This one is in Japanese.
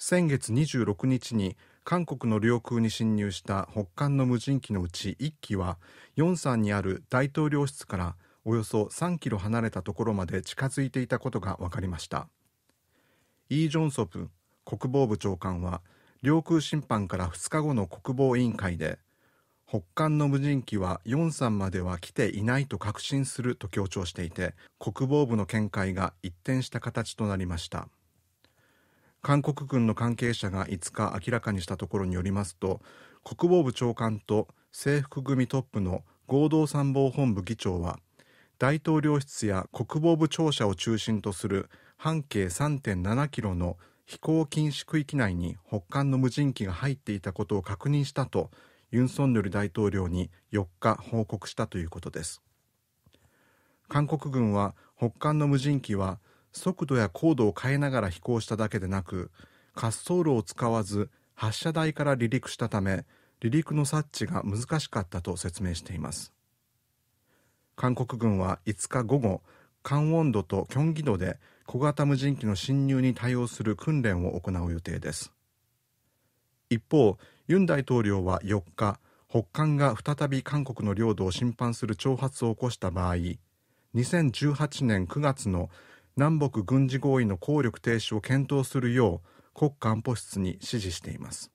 先月26日に韓国の領空に侵入した北韓の無人機のうち1機はヨンサンにある大統領室からおよそ3キロ離れたところまで近づいていたことが分かりましたイ・ジョンソプ国防部長官は領空侵犯から2日後の国防委員会で北韓の無人機はヨンサンまでは来ていないと確信すると強調していて国防部の見解が一転した形となりました韓国軍の関係者が5日明らかにしたところによりますと国防部長官と制服組トップの合同参謀本部議長は大統領室や国防部庁舎を中心とする半径3.7キロの飛行禁止区域内に北韓の無人機が入っていたことを確認したとユン・ソンニョル大統領に4日報告したということです韓国軍は北韓の無人機は速度や高度を変えながら飛行しただけでなく滑走路を使わず発射台から離陸したため離陸の察知が難しかったと説明しています韓国軍は5日午後カンウォンドとキョンギドで小型無人機の侵入に対応する訓練を行う予定です一方ユン大統領は4日北韓が再び韓国の領土を侵犯する挑発を起こした場合2018年9月の南北軍事合意の効力停止を検討するよう国家安保室に指示しています